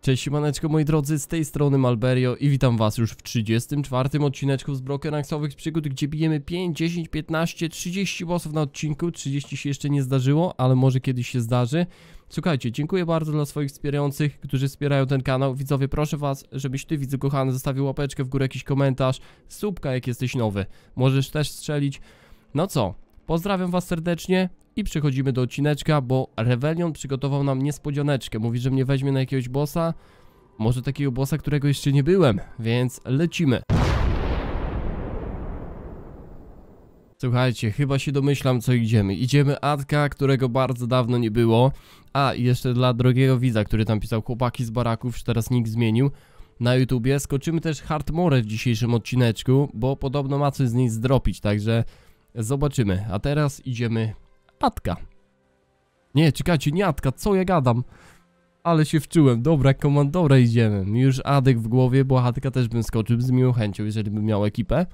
Cześć maneczko, moi drodzy, z tej strony Malberio i witam was już w 34 odcineczku z Broken Axowych Przygód, gdzie bijemy 5, 10, 15, 30 bossów na odcinku, 30 się jeszcze nie zdarzyło, ale może kiedyś się zdarzy. Słuchajcie, dziękuję bardzo dla swoich wspierających, którzy wspierają ten kanał. Widzowie, proszę was, żebyś ty, widzu kochany, zostawił łapeczkę w górę, jakiś komentarz, subka jak jesteś nowy. Możesz też strzelić. No co, Pozdrawiam Was serdecznie i przechodzimy do odcineczka, bo Revelion przygotował nam niespodzianeczkę. Mówi, że mnie weźmie na jakiegoś bossa, może takiego bossa, którego jeszcze nie byłem, więc lecimy. Słuchajcie, chyba się domyślam co idziemy. Idziemy Adka, którego bardzo dawno nie było. A, i jeszcze dla drogiego widza, który tam pisał chłopaki z baraków, już teraz nikt zmienił na YouTubie. Skoczymy też Hardmore w dzisiejszym odcineczku, bo podobno ma coś z niej zdropić, także Zobaczymy. A teraz idziemy... Atka. Nie, czekajcie, nie Atka, co ja gadam? Ale się wczułem. Dobra, komandora idziemy. Już Adek w głowie, bo Atka też bym skoczył z miłą chęcią, jeżeli bym miał ekipę.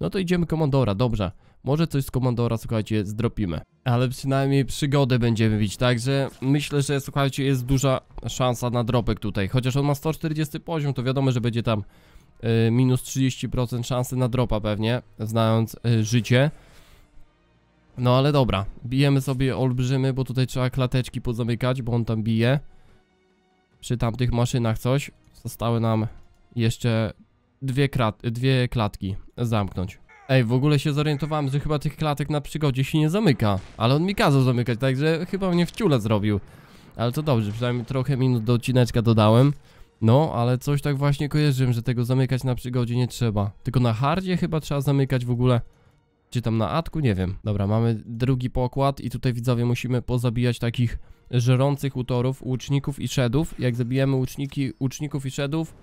No to idziemy komandora, dobrze. Może coś z komandora, słuchajcie, zdropimy. Ale przynajmniej przygodę będziemy widzieć, także myślę, że słuchajcie, jest duża szansa na dropek tutaj. Chociaż on ma 140 poziom, to wiadomo, że będzie tam y, minus 30% szansy na dropa pewnie, znając y, życie. No ale dobra, bijemy sobie olbrzymy, bo tutaj trzeba klateczki pozamykać, bo on tam bije. Przy tamtych maszynach coś. Zostały nam jeszcze dwie, krat dwie klatki zamknąć. Ej, w ogóle się zorientowałem, że chyba tych klatek na przygodzie się nie zamyka. Ale on mi kazał zamykać, także chyba mnie w ciule zrobił. Ale to dobrze, przynajmniej trochę minut do odcineczka dodałem. No, ale coś tak właśnie kojarzyłem, że tego zamykać na przygodzie nie trzeba. Tylko na hardzie chyba trzeba zamykać w ogóle czy tam na atku, nie wiem. Dobra, mamy drugi pokład i tutaj widzowie musimy pozabijać takich żerących utorów, łuczników i szedów. Jak zabijemy łuczniki, łuczników i szedów,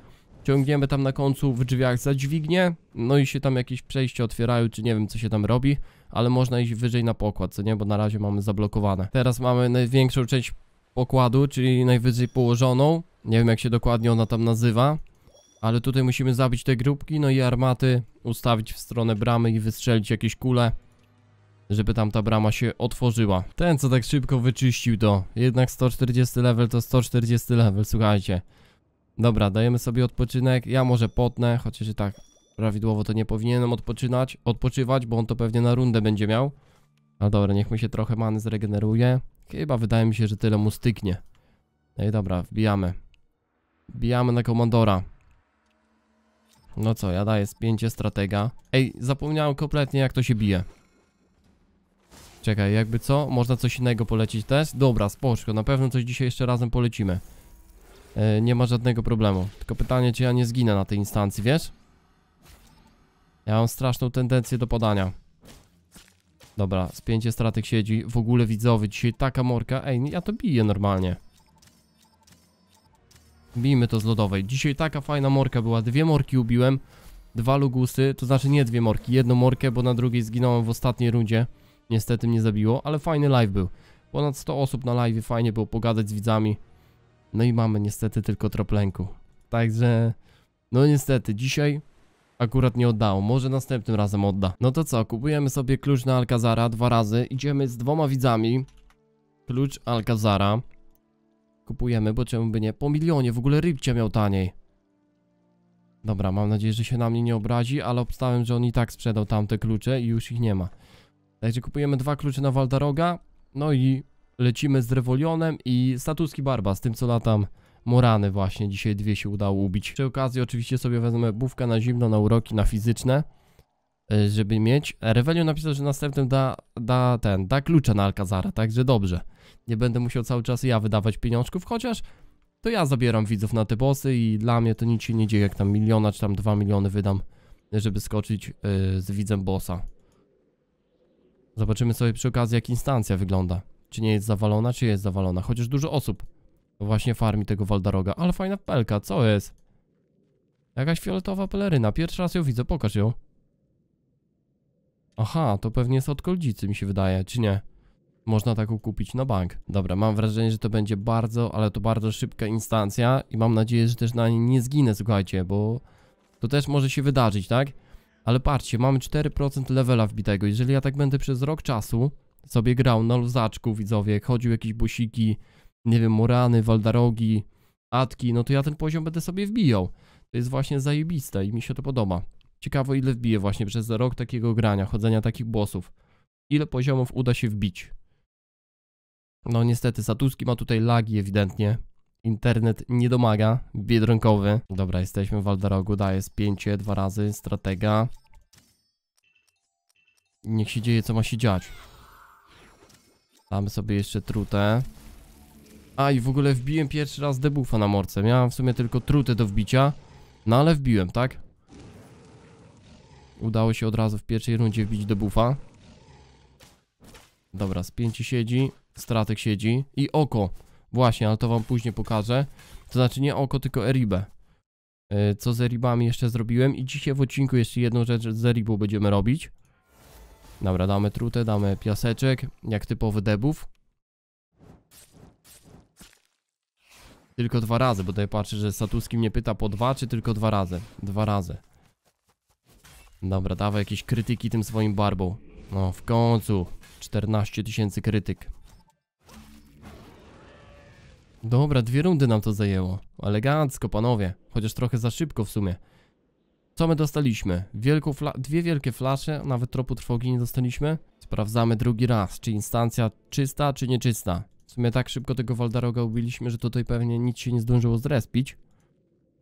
ciągniemy tam na końcu w drzwiach za dźwignię, no i się tam jakieś przejście otwierają, czy nie wiem co się tam robi, ale można iść wyżej na pokład, co nie, bo na razie mamy zablokowane. Teraz mamy największą część pokładu, czyli najwyżej położoną, nie wiem jak się dokładnie ona tam nazywa, ale tutaj musimy zabić te grupki, no i armaty ustawić w stronę bramy i wystrzelić jakieś kule, żeby tam ta brama się otworzyła. Ten, co tak szybko wyczyścił to, jednak 140 level to 140 level, słuchajcie. Dobra, dajemy sobie odpoczynek, ja może potnę, chociaż i tak prawidłowo to nie powinienem odpoczynać, odpoczywać, bo on to pewnie na rundę będzie miał. Ale dobra, niech mi się trochę many zregeneruje. Chyba wydaje mi się, że tyle mu styknie. No i dobra, wbijamy. Wbijamy na komandora. No co, ja daję spięcie stratega. Ej, zapomniałem kompletnie jak to się bije. Czekaj, jakby co? Można coś innego polecić też? Dobra, spoczko, na pewno coś dzisiaj jeszcze razem polecimy. E, nie ma żadnego problemu. Tylko pytanie, czy ja nie zginę na tej instancji, wiesz? Ja mam straszną tendencję do podania. Dobra, spięcie stratek siedzi. W ogóle widzowie, dzisiaj taka morka. Ej, ja to biję normalnie. Bijmy to z lodowej. Dzisiaj taka fajna morka była. Dwie morki ubiłem. Dwa lugusy, to znaczy nie dwie morki, jedną morkę, bo na drugiej zginąłem w ostatniej rundzie. Niestety mnie zabiło, ale fajny live był. Ponad 100 osób na live, fajnie było pogadać z widzami. No i mamy niestety tylko troplenku. Także, no niestety, dzisiaj akurat nie oddało. Może następnym razem odda. No to co, kupujemy sobie klucz na Alcazara dwa razy. Idziemy z dwoma widzami. Klucz Alcazara kupujemy, bo czemu by nie? Po milionie, w ogóle rybcie miał taniej. Dobra, mam nadzieję, że się na mnie nie obrazi, ale obstałem, że on i tak sprzedał tamte klucze i już ich nie ma. Także kupujemy dwa klucze na Waldaroga, no i lecimy z Rewolionem i statuski Barba, z tym co latam Morany właśnie, dzisiaj dwie się udało ubić. Przy okazji oczywiście sobie wezmę bufka na zimno, na uroki, na fizyczne. E, żeby mieć. Revelio napisał, że następnym da, da ten, da klucze na Alcazara, także dobrze. Nie będę musiał cały czas ja wydawać pieniążków, chociaż to ja zabieram widzów na te bossy i dla mnie to nic się nie dzieje, jak tam miliona czy tam dwa miliony wydam, żeby skoczyć yy, z widzem bossa. Zobaczymy sobie przy okazji, jak instancja wygląda. Czy nie jest zawalona, czy jest zawalona. Chociaż dużo osób właśnie farmi tego Waldaroga. Ale fajna pelka, co jest? Jakaś fioletowa peleryna. Pierwszy raz ją widzę, pokaż ją. Aha, to pewnie jest od koldzicy mi się wydaje, czy nie? Można taką kupić na bank. Dobra, mam wrażenie, że to będzie bardzo, ale to bardzo szybka instancja i mam nadzieję, że też na niej nie zginę, słuchajcie, bo to też może się wydarzyć, tak? Ale patrzcie, mamy 4% levela wbitego. Jeżeli ja tak będę przez rok czasu sobie grał na luzaczku, widzowie, chodził jakieś busiki, nie wiem, Morany, Waldarogi, Atki, no to ja ten poziom będę sobie wbijał. To jest właśnie zajebiste i mi się to podoba. Ciekawe ile wbije właśnie przez rok takiego grania, chodzenia takich bossów. Ile poziomów uda się wbić. No niestety Satuski ma tutaj lagi ewidentnie. Internet nie domaga, biedronkowy. Dobra, jesteśmy w Aldarogu, daje spięcie dwa razy, stratega. Niech się dzieje co ma się dziać. Damy sobie jeszcze trutę. A i w ogóle wbiłem pierwszy raz debuffa na morce. Miałem w sumie tylko trutę do wbicia. No ale wbiłem, tak? Udało się od razu w pierwszej rundzie wbić do Dobra, z pięci siedzi, stratek siedzi i oko. Właśnie, ale to wam później pokażę. To znaczy nie oko, tylko eribę. E, co z eribami jeszcze zrobiłem i dzisiaj w odcinku jeszcze jedną rzecz z eribą będziemy robić. Dobra, damy trutę, damy piaseczek, jak typowy debów. Tylko dwa razy, bo tutaj patrzę, że Satuski mnie pyta po dwa, czy tylko dwa razy? Dwa razy. Dobra, dawaj jakieś krytyki tym swoim barbą. No, w końcu. 14 tysięcy krytyk. Dobra, dwie rundy nam to zajęło. Elegancko, panowie. Chociaż trochę za szybko w sumie. Co my dostaliśmy? dwie wielkie flasze, nawet tropu trwogi nie dostaliśmy. Sprawdzamy drugi raz, czy instancja czysta, czy nieczysta. W sumie tak szybko tego Waldaroga ubiliśmy, że tutaj pewnie nic się nie zdążyło zrespić.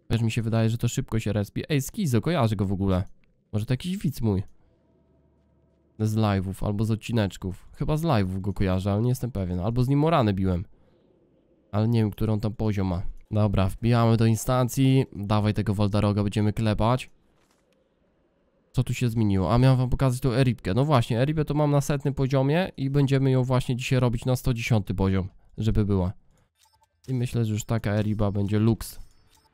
Też mi się wydaje, że to szybko się respi. Ej, Skizo, kojarzy go w ogóle. Może to jakiś widz mój. Z live'ów, albo z odcineczków. Chyba z live'ów go kojarzę, ale nie jestem pewien. Albo z nim morany biłem. Ale nie wiem, którą tam poziom ma. Dobra, wbijamy do instancji. Dawaj tego Waldaroga, będziemy klepać. Co tu się zmieniło? A miałem wam pokazać tą Eripkę. No właśnie, Eripę to mam na setnym poziomie i będziemy ją właśnie dzisiaj robić na 110 poziom, żeby była. I myślę, że już taka Eriba będzie luks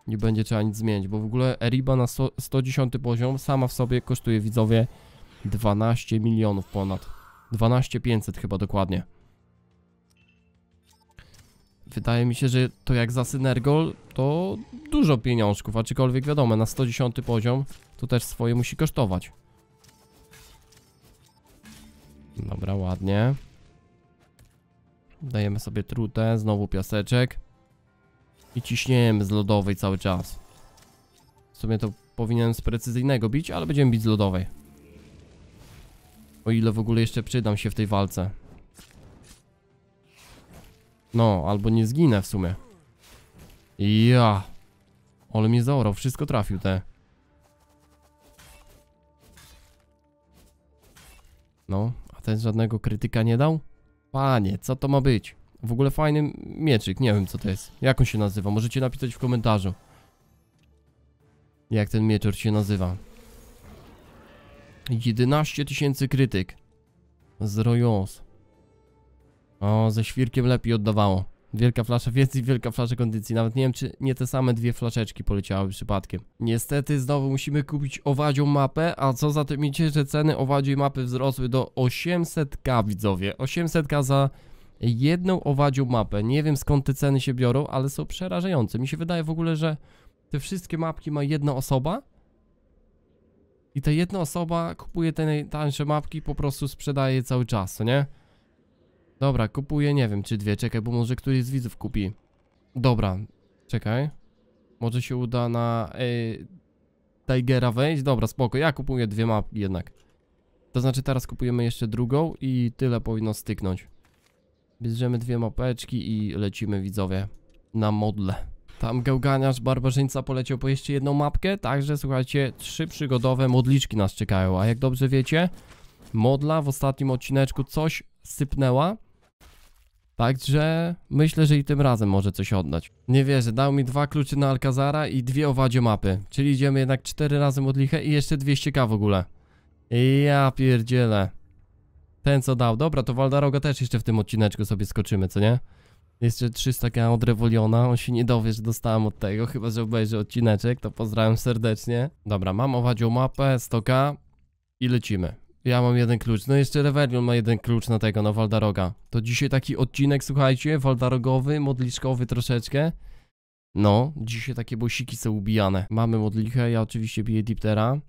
nie będzie trzeba nic zmienić, bo w ogóle Eriba na 100, 110 poziom sama w sobie kosztuje widzowie 12 milionów ponad. 12 500 chyba dokładnie. Wydaje mi się, że to jak za Synergol to dużo pieniążków, aczkolwiek wiadomo na 110 poziom to też swoje musi kosztować. Dobra, ładnie. Dajemy sobie trutę, znowu piaseczek. I ciśniemy z lodowej cały czas. W sumie to powinienem z precyzyjnego bić, ale będziemy bić z lodowej. O ile w ogóle jeszcze przydam się w tej walce. No, albo nie zginę w sumie. Ja. Ale mnie zaorał, wszystko trafił te. No, a ten żadnego krytyka nie dał? Panie, co to ma być? W ogóle fajny mieczyk, nie wiem co to jest. Jak on się nazywa? Możecie napisać w komentarzu. Jak ten mieczor się nazywa. 11 tysięcy krytyk. Z Royos. O, ze świrkiem lepiej oddawało. Wielka flasza wiedzy i wielka flasza kondycji. Nawet nie wiem, czy nie te same dwie flaszeczki poleciały przypadkiem. Niestety znowu musimy kupić owadzią mapę, a co za tym idzie, że ceny owadziej mapy wzrosły do 800k widzowie. 800k za jedną owadzią mapę. Nie wiem skąd te ceny się biorą, ale są przerażające. Mi się wydaje w ogóle, że te wszystkie mapki ma jedna osoba i ta jedna osoba kupuje te najtańsze mapki i po prostu sprzedaje je cały czas, nie? Dobra, kupuję, nie wiem czy dwie, czekaj, bo może któryś z widzów kupi. Dobra, czekaj. Może się uda na y, Tigera wejść? Dobra, spoko, ja kupuję dwie mapki jednak. To znaczy teraz kupujemy jeszcze drugą i tyle powinno styknąć. Bierzemy dwie mapeczki i lecimy widzowie na modle. Tam gałganiarz barbarzyńca poleciał po jeszcze jedną mapkę, także słuchajcie, trzy przygodowe modliczki nas czekają, a jak dobrze wiecie, modla w ostatnim odcineczku coś sypnęła, Także myślę, że i tym razem może coś oddać. Nie wierzę, dał mi dwa kluczy na Alcazara i dwie owadzie mapy. Czyli idziemy jednak cztery razy modlichę i jeszcze 200k w ogóle. Ja pierdzielę. Ten co dał. Dobra, to Waldaroga też jeszcze w tym odcineczku sobie skoczymy, co nie? Jeszcze 300 taka od Revoliona, on się nie dowie, że dostałem od tego, chyba że obejrzy odcineczek, to pozdrawiam serdecznie. Dobra, mam owadzią mapę, 100k i lecimy. Ja mam jeden klucz, no jeszcze Revelion ma jeden klucz na tego, na Waldaroga. To dzisiaj taki odcinek, słuchajcie, Waldarogowy, modliszkowy troszeczkę. No, dzisiaj takie bosiki są ubijane. Mamy modlichę, ja oczywiście biję Diptera.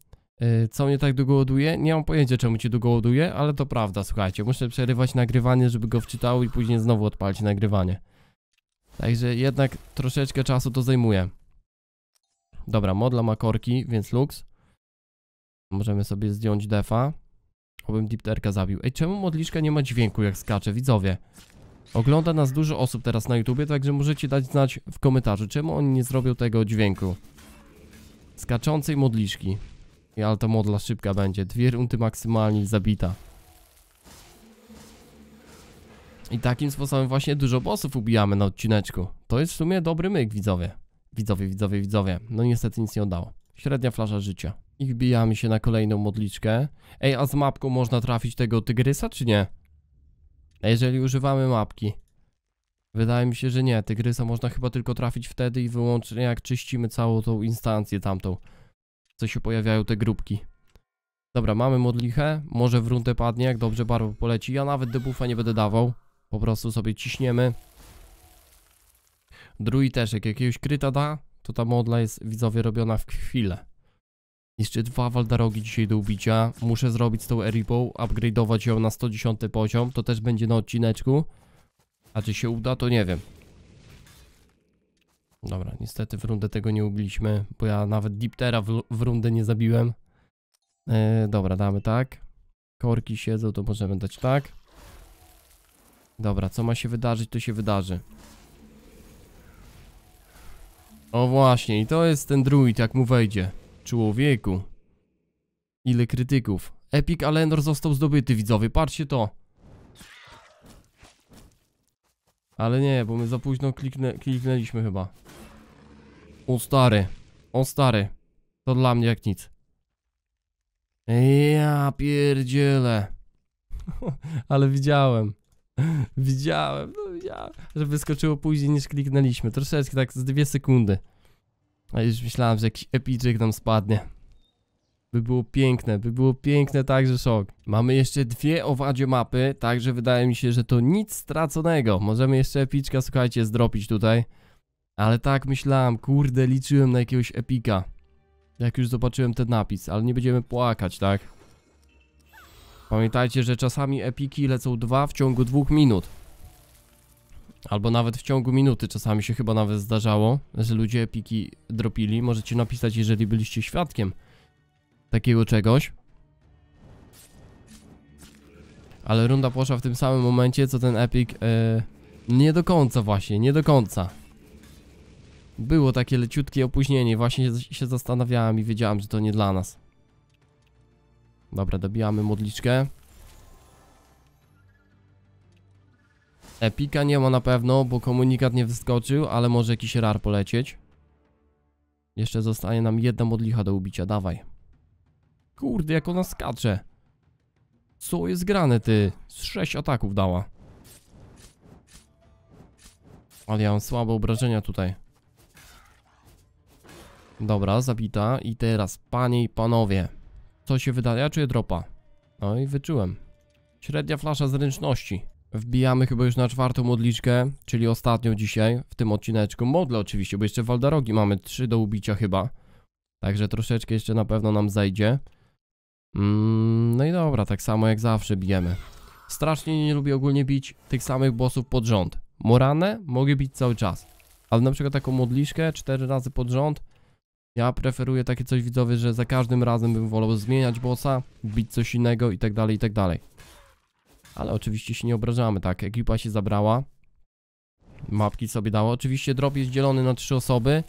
Y, co mnie tak długo ładuje? Nie mam pojęcia czemu cię długo ładuje, ale to prawda, słuchajcie. Muszę przerywać nagrywanie, żeby go wczytało i później znowu odpalić nagrywanie. Także jednak troszeczkę czasu to zajmuje. Dobra, modla ma korki, więc lux. Możemy sobie zdjąć defa. Obym dipterka zabił. Ej, czemu modliszka nie ma dźwięku jak skacze, widzowie? Ogląda nas dużo osób teraz na YouTubie, także możecie dać znać w komentarzu, czemu oni nie zrobią tego dźwięku. Skaczącej modliszki. I ale ta modla szybka będzie. Dwie rundy maksymalnie zabita. I takim sposobem właśnie dużo bossów ubijamy na odcineczku. To jest w sumie dobry myk, widzowie. Widzowie, widzowie, widzowie. No niestety nic nie udało. Średnia flasza życia. I wbijamy się na kolejną modliczkę. Ej, a z mapką można trafić tego tygrysa, czy nie? Jeżeli używamy mapki. Wydaje mi się, że nie. Tygrysa można chyba tylko trafić wtedy i wyłącznie jak czyścimy całą tą instancję tamtą co się pojawiają te grupki. Dobra, mamy modlichę, może w rundę padnie, jak dobrze barwa poleci. Ja nawet debuffa nie będę dawał, po prostu sobie ciśniemy. Drugi też, jak jakiegoś kryta da, to ta modla jest widzowie robiona w chwilę. Jeszcze dwa Waldarogi dzisiaj do ubicia. Muszę zrobić z tą Eribą, upgrade'ować ją na 110 poziom. To też będzie na odcineczku. A czy się uda, to nie wiem. Dobra, niestety w rundę tego nie ubiliśmy, bo ja nawet Diptera w, w rundę nie zabiłem. E, dobra, damy tak. Korki siedzą, to możemy dać tak. Dobra, co ma się wydarzyć, to się wydarzy. O właśnie, i to jest ten druid, jak mu wejdzie. Człowieku. Ile krytyków. Epic Alenor został zdobyty, widzowie, patrzcie to. Ale nie, bo my za późno kliknę, kliknęliśmy chyba. O stary, o stary. To dla mnie jak nic. Ja pierdzielę. Ale widziałem. Widziałem, no widziałem. Że wyskoczyło później niż kliknęliśmy. Troszeczkę tak z dwie sekundy. A już myślałem, że jakiś epiczek nam spadnie. By było piękne, by było piękne także szok. Mamy jeszcze dwie owadzie mapy, także wydaje mi się, że to nic straconego. Możemy jeszcze epiczka, słuchajcie, zdropić tutaj. Ale tak myślałem, kurde, liczyłem na jakiegoś epika. Jak już zobaczyłem ten napis, ale nie będziemy płakać, tak? Pamiętajcie, że czasami epiki lecą dwa w ciągu dwóch minut. Albo nawet w ciągu minuty czasami się chyba nawet zdarzało, że ludzie epiki dropili. Możecie napisać, jeżeli byliście świadkiem takiego czegoś. Ale runda poszła w tym samym momencie, co ten epik... Yy, nie do końca właśnie, nie do końca. Było takie leciutkie opóźnienie, właśnie się zastanawiałem i wiedziałem, że to nie dla nas. Dobra, dobijamy modliczkę. Epika nie ma na pewno, bo komunikat nie wyskoczył, ale może jakiś rar polecieć. Jeszcze zostanie nam jedna modlicha do ubicia, dawaj. Kurde, jak ona skacze. Co jest grane, ty? Z 6 ataków dała. Ale ja mam słabe obrażenia tutaj. Dobra, zabita. I teraz, panie i panowie, co się wydaje? Ja czuję dropa. No i wyczułem. Średnia flasza zręczności. Wbijamy chyba już na czwartą modliczkę, czyli ostatnią dzisiaj w tym odcineczku. Modle oczywiście, bo jeszcze Waldarogi mamy trzy do ubicia chyba. Także troszeczkę jeszcze na pewno nam zajdzie. Mm, no i dobra, tak samo jak zawsze bijemy. Strasznie nie lubię ogólnie bić tych samych bossów pod rząd. Moranę mogę bić cały czas. Ale na przykład taką modliszkę cztery razy pod rząd ja preferuję takie coś widzowie, że za każdym razem bym wolał zmieniać bossa, bić coś innego i tak dalej, i tak dalej. Ale oczywiście się nie obrażamy, tak, ekipa się zabrała. Mapki sobie dała. Oczywiście drop jest dzielony na trzy osoby.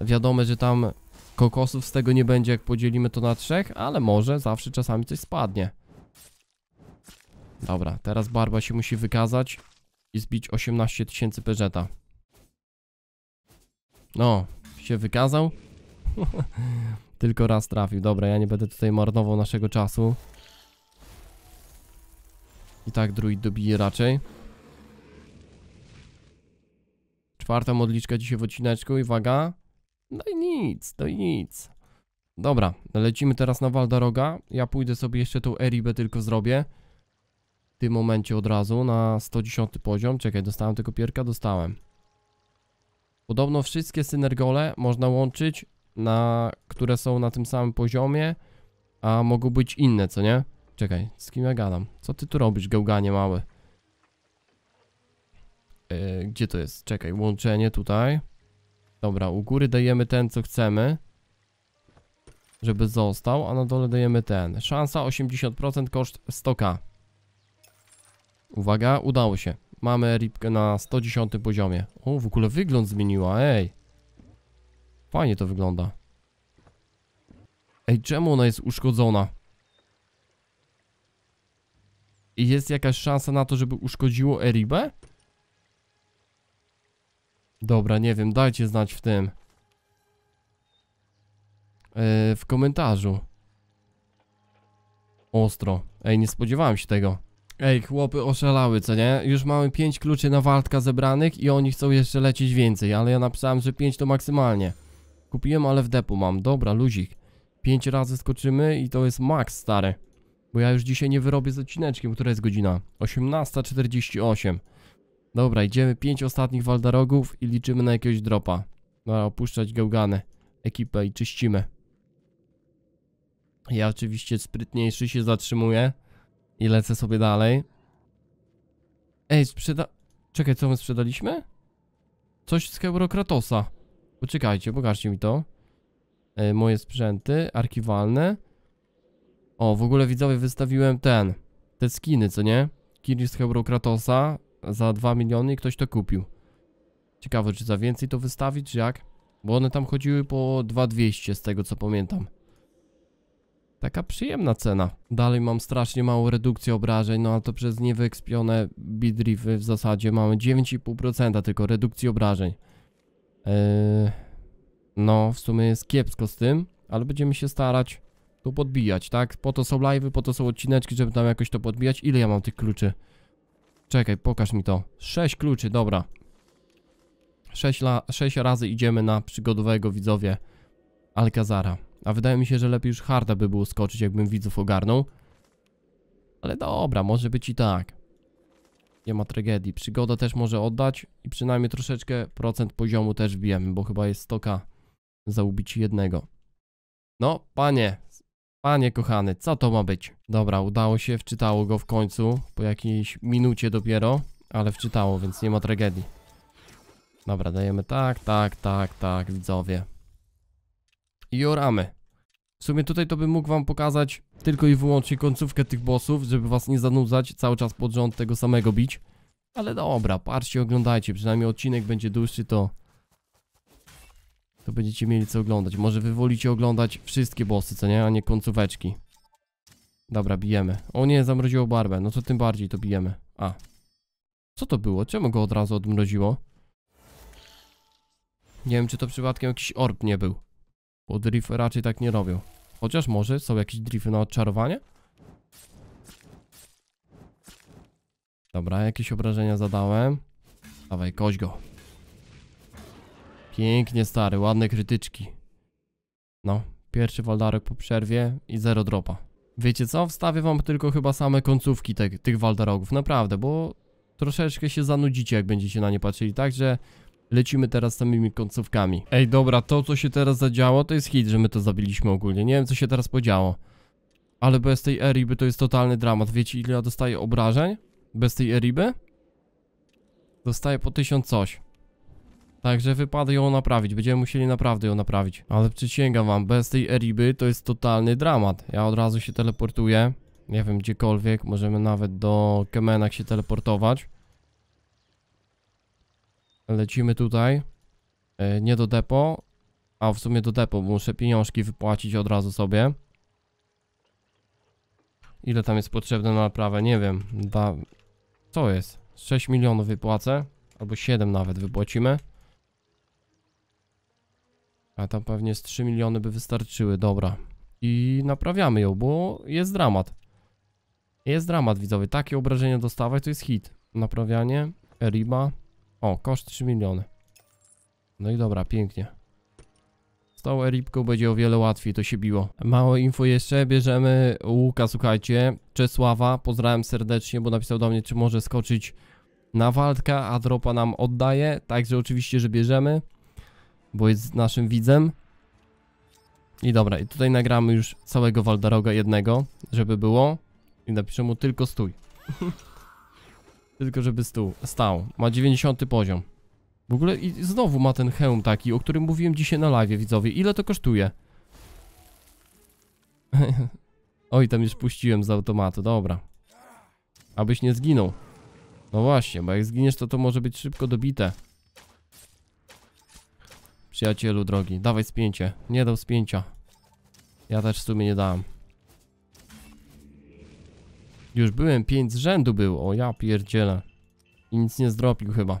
Wiadomo, że tam kokosów z tego nie będzie, jak podzielimy to na trzech, ale może zawsze czasami coś spadnie. Dobra, teraz Barba się musi wykazać i zbić 18 tysięcy peżeta. No, się wykazał. Tylko raz trafił. Dobra, ja nie będę tutaj marnował naszego czasu. I tak druid dobije raczej. Czwarta modliczka dzisiaj w odcineczku i waga. No i nic, no i nic. Dobra, lecimy teraz na Waldaroga. Ja pójdę sobie jeszcze tą Eribę tylko zrobię. W tym momencie od razu na 110 poziom. Czekaj, dostałem tego pierka? Dostałem. Podobno wszystkie synergole można łączyć, na, które są na tym samym poziomie, a mogą być inne, co nie? Czekaj, z kim ja gadam? Co ty tu robisz, gałganie mały? E, gdzie to jest? Czekaj, łączenie tutaj. Dobra, u góry dajemy ten, co chcemy. Żeby został, a na dole dajemy ten. Szansa 80%, koszt 100k. Uwaga, udało się. Mamy ripkę na 110 poziomie. O, w ogóle wygląd zmieniła, ej. Fajnie to wygląda. Ej, czemu ona jest uszkodzona? I jest jakaś szansa na to, żeby uszkodziło Eribę? Dobra, nie wiem, dajcie znać w tym. Yy, w komentarzu. Ostro. Ej, nie spodziewałem się tego. Ej, chłopy oszalały, co nie? Już mamy 5 kluczy na waltka zebranych i oni chcą jeszcze lecieć więcej, ale ja napisałem, że 5 to maksymalnie. Kupiłem, ale w depu mam. Dobra, luzik. 5 razy skoczymy i to jest maks, stary. Bo ja już dzisiaj nie wyrobię z odcineczkiem, która jest godzina? 18.48. Dobra, idziemy 5 ostatnich waldarogów i liczymy na jakiegoś dropa. Dobra, opuszczać gałgany, ekipę i czyścimy. Ja oczywiście sprytniejszy się zatrzymuję. I lecę sobie dalej. Ej, sprzeda... Czekaj, co my sprzedaliśmy? Coś z Eurokratosa. Poczekajcie, pokażcie mi to. E, moje sprzęty archiwalne. O, w ogóle widzowie wystawiłem ten. Te skiny, co nie? Kiri z Eurokratosa za 2 miliony i ktoś to kupił. Ciekawe, czy za więcej to wystawić, czy jak? Bo one tam chodziły po 2200 z tego, co pamiętam. Taka przyjemna cena. Dalej mam strasznie małą redukcję obrażeń, no ale to przez niewyekspione bidriffy w zasadzie mamy 9,5% tylko redukcji obrażeń. Yy, no, w sumie jest kiepsko z tym, ale będziemy się starać tu podbijać, tak? Po to są live'y, po to są odcineczki, żeby tam jakoś to podbijać. Ile ja mam tych kluczy? Czekaj, pokaż mi to. 6 kluczy, dobra. 6 razy idziemy na przygodowego widzowie Alcazara. A wydaje mi się, że lepiej już harda by było skoczyć, jakbym widzów ogarnął. Ale dobra, może być i tak. Nie ma tragedii. Przygoda też może oddać i przynajmniej troszeczkę procent poziomu też wbijemy, bo chyba jest stoka za ubicie jednego. No, panie, panie kochany, co to ma być? Dobra, udało się, wczytało go w końcu, po jakiejś minucie dopiero, ale wczytało, więc nie ma tragedii. Dobra, dajemy tak, tak, tak, tak, widzowie. I oramy. W sumie tutaj to bym mógł wam pokazać tylko i wyłącznie końcówkę tych bossów, żeby was nie zanudzać, cały czas pod rząd tego samego bić. Ale dobra, patrzcie, oglądajcie, przynajmniej odcinek będzie dłuższy, to... To będziecie mieli co oglądać. Może wywolicie oglądać wszystkie bossy, co nie? A nie końcóweczki. Dobra, bijemy. O nie, zamroziło barbę. No to tym bardziej to bijemy. A. Co to było? Czemu go od razu odmroziło? Nie wiem, czy to przypadkiem jakiś orb nie był. Bo drift raczej tak nie robią. Chociaż może są jakieś drifty na odczarowanie? Dobra, jakieś obrażenia zadałem. Dawaj, koź go. Pięknie stary, ładne krytyczki. No, pierwszy waldarek po przerwie i zero dropa. Wiecie co, wstawię wam tylko chyba same końcówki te, tych waldarogów, naprawdę, bo troszeczkę się zanudzicie jak będziecie na nie patrzyli, także lecimy teraz samymi końcówkami. Ej, dobra, to co się teraz zadziało, to jest hit, że my to zabiliśmy ogólnie. Nie wiem, co się teraz podziało. Ale bez tej Eriby to jest totalny dramat. Wiecie, ile ja dostaję obrażeń? Bez tej Eriby? Dostaję po tysiąc coś. Także wypada ją naprawić, będziemy musieli naprawdę ją naprawić Ale przysięgam wam, bez tej Eriby to jest totalny dramat Ja od razu się teleportuję Nie wiem, gdziekolwiek, możemy nawet do Kemenak się teleportować Lecimy tutaj. E, nie do depo. A w sumie do depo, bo muszę pieniążki wypłacić od razu sobie. Ile tam jest potrzebne na naprawę? Nie wiem. Da... Co jest? 6 milionów wypłacę. Albo 7 nawet wypłacimy. A tam pewnie z 3 miliony by wystarczyły. Dobra. I naprawiamy ją, bo jest dramat. Jest dramat widzowie. Takie obrażenia dostawać to jest hit. Naprawianie. Riba. O, koszt 3 miliony. No i dobra, pięknie. Z tą eripką będzie o wiele łatwiej to się biło. Mało info jeszcze, bierzemy Łuka, słuchajcie. Czesława, pozdrawiam serdecznie, bo napisał do mnie, czy może skoczyć na Waldka, a dropa nam oddaje. Także oczywiście, że bierzemy, bo jest naszym widzem. I dobra, i tutaj nagramy już całego Waldaroga jednego, żeby było. I napiszę mu tylko stój. Tylko żeby stół, stał. Ma 90 poziom. W ogóle i znowu ma ten hełm taki, o którym mówiłem dzisiaj na live, widzowie. Ile to kosztuje? Oj, tam już puściłem z automatu, dobra. Abyś nie zginął. No właśnie, bo jak zginiesz, to to może być szybko dobite. Przyjacielu drogi, dawaj spięcie. Nie dał spięcia. Ja też w sumie nie dałem. Już byłem, pięć z rzędu był, o ja pierdzielę. I nic nie zrobił chyba.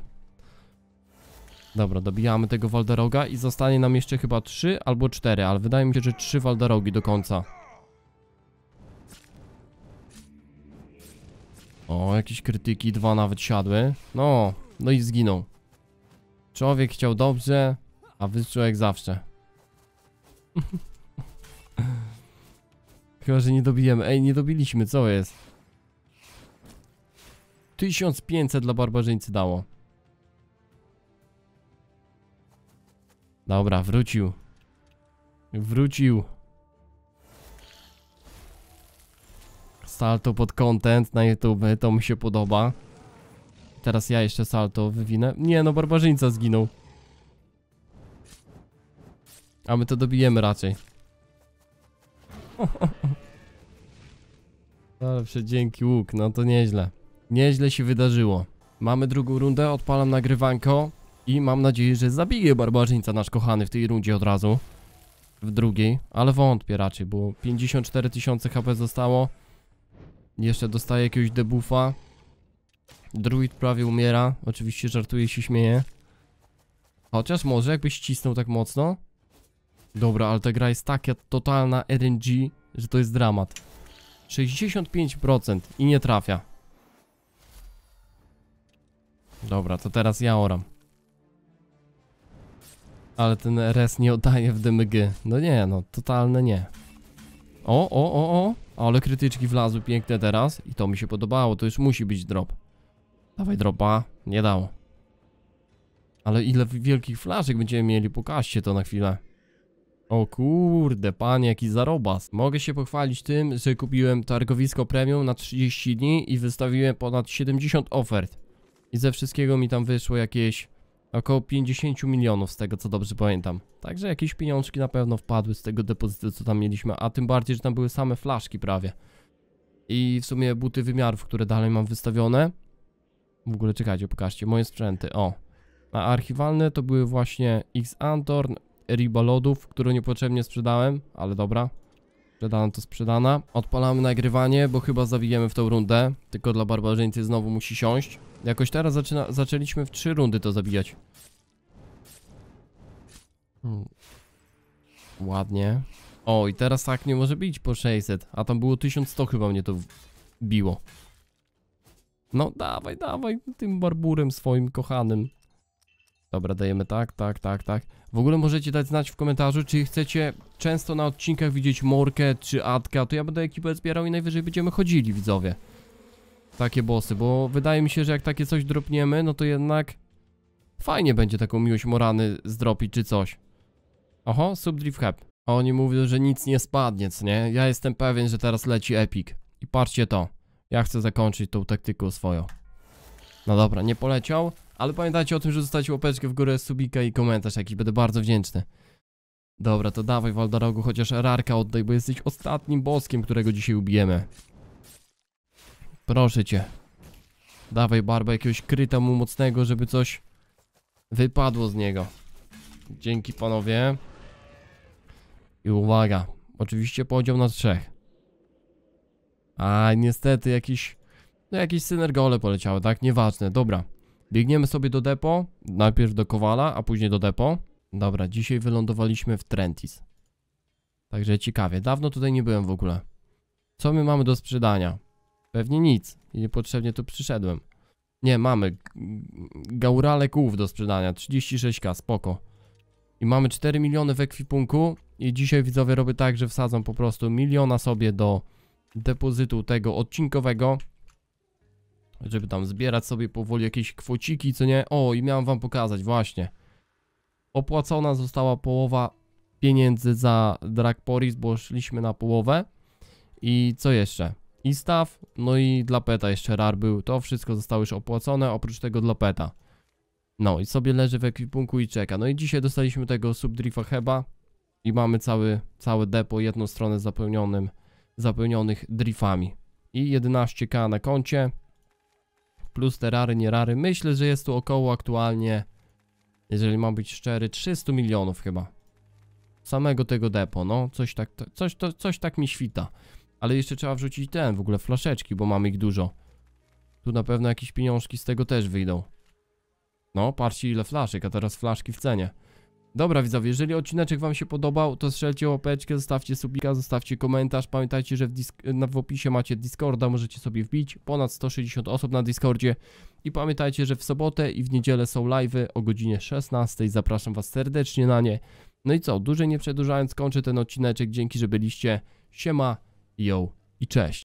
Dobra, dobijamy tego Waldaroga i zostanie nam jeszcze chyba 3 albo 4, ale wydaje mi się, że 3 Waldarogi do końca. O, jakieś krytyki, dwa nawet siadły. No, no i zginął. Człowiek chciał dobrze, a wy jak zawsze. Chyba, że nie dobijemy. Ej, nie dobiliśmy, co jest? 1500 dla barbarzyńcy dało. Dobra, wrócił. Wrócił. Salto pod content na YouTube, to mi się podoba. Teraz ja jeszcze salto wywinę. Nie, no barbarzyńca zginął. A my to dobijemy raczej. Ale dzięki łuk, no to nieźle. Nieźle się wydarzyło. Mamy drugą rundę, odpalam nagrywanko i mam nadzieję, że zabije barbarzyńca nasz kochany w tej rundzie od razu. W drugiej, ale wątpię raczej, bo 54 tysiące HP zostało. Jeszcze dostaje jakiegoś debuffa. Druid prawie umiera, oczywiście żartuje się, śmieje. Chociaż może jakby ścisnął tak mocno. Dobra, ale ta gra jest taka totalna RNG, że to jest dramat. 65% i nie trafia. Dobra, to teraz ja oram. Ale ten res nie oddaje w dymygy. No nie, no totalne nie. O, o, o, o. Ale krytyczki wlazły piękne teraz. I to mi się podobało. To już musi być drop. Dawaj dropa. Nie dało. Ale ile wielkich flaszek będziemy mieli. Pokażcie to na chwilę. O kurde, panie, jaki zarobas. Mogę się pochwalić tym, że kupiłem targowisko premium na 30 dni i wystawiłem ponad 70 ofert. I ze wszystkiego mi tam wyszło jakieś około 50 milionów z tego co dobrze pamiętam. Także jakieś pieniążki na pewno wpadły z tego depozytu co tam mieliśmy, a tym bardziej, że tam były same flaszki prawie. I w sumie buty wymiarów, które dalej mam wystawione. W ogóle czekajcie, pokażcie, moje sprzęty, o. A archiwalne to były właśnie X-Antorn, riba lodów, którą niepotrzebnie sprzedałem, ale dobra. Sprzedana to sprzedana. Odpalamy nagrywanie, bo chyba zawijemy w tą rundę. Tylko dla barbarzyńcy znowu musi siąść. Jakoś teraz zaczyna, zaczęliśmy w trzy rundy to zabijać. Hmm. Ładnie. O, i teraz tak nie może bić po 600, a tam było 1100 chyba mnie to biło. No dawaj, dawaj, tym barburem swoim kochanym. Dobra, dajemy tak, tak, tak, tak. W ogóle możecie dać znać w komentarzu, czy chcecie często na odcinkach widzieć Morkę czy Adka, to ja będę ekipę zbierał i najwyżej będziemy chodzili, widzowie takie bossy, bo wydaje mi się, że jak takie coś dropniemy, no to jednak fajnie będzie taką miłość Morany zdropić czy coś. Oho, Subdrift Hub. A oni mówią, że nic nie spadnie, co nie? Ja jestem pewien, że teraz leci Epic. I patrzcie to. Ja chcę zakończyć tą taktyką swoją. No dobra, nie poleciał, ale pamiętajcie o tym, że zostawicie łapeczkę w górę, subika i komentarz jakiś, będę bardzo wdzięczny. Dobra, to dawaj Waldorogu, chociaż rarka oddaj, bo jesteś ostatnim boskiem, którego dzisiaj ubijemy. Proszę cię. Dawaj barba jakiegoś kryta mu mocnego, żeby coś wypadło z niego. Dzięki panowie. I uwaga. Oczywiście podział na trzech. A niestety jakiś... No jakieś synergole poleciały, tak? Nieważne, dobra. Biegniemy sobie do depo. Najpierw do Kowala, a później do depo. Dobra, dzisiaj wylądowaliśmy w Trentis. Także ciekawie. Dawno tutaj nie byłem w ogóle. Co my mamy do sprzedania? Pewnie nic. I niepotrzebnie tu przyszedłem. Nie, mamy. Gaurale kółów do sprzedania. 36k, spoko. I mamy 4 miliony w ekwipunku. I dzisiaj widzowie robią tak, że wsadzą po prostu miliona sobie do depozytu tego odcinkowego. Żeby tam zbierać sobie powoli jakieś kwociki, co nie? O, i miałem wam pokazać, właśnie. Opłacona została połowa pieniędzy za Dragporis, bo szliśmy na połowę. I co jeszcze? i staw, no i dla peta jeszcze rar był, to wszystko zostało już opłacone, oprócz tego dla peta. No i sobie leży w ekwipunku i czeka. No i dzisiaj dostaliśmy tego subdrifa heba i mamy cały, całe depo, jedną stronę zapełnionym, zapełnionych driftami. I 11k na koncie, plus te rary, nie rary. Myślę, że jest tu około aktualnie, jeżeli mam być szczery, 300 milionów chyba. Samego tego depo, no coś tak, coś, to, coś tak mi świta. Ale jeszcze trzeba wrzucić ten, w ogóle flaszeczki, bo mamy ich dużo. Tu na pewno jakieś pieniążki z tego też wyjdą. No, patrzcie ile flaszek, a teraz flaszki w cenie. Dobra widzowie, jeżeli odcineczek wam się podobał, to strzelcie łapeczkę, zostawcie subika, zostawcie komentarz. Pamiętajcie, że w, w opisie macie Discorda, możecie sobie wbić. Ponad 160 osób na Discordzie. I pamiętajcie, że w sobotę i w niedzielę są live'y o godzinie 16. Zapraszam was serdecznie na nie. No i co, dłużej nie przedłużając, kończę ten odcineczek. Dzięki, że byliście. Siema yo i cześć.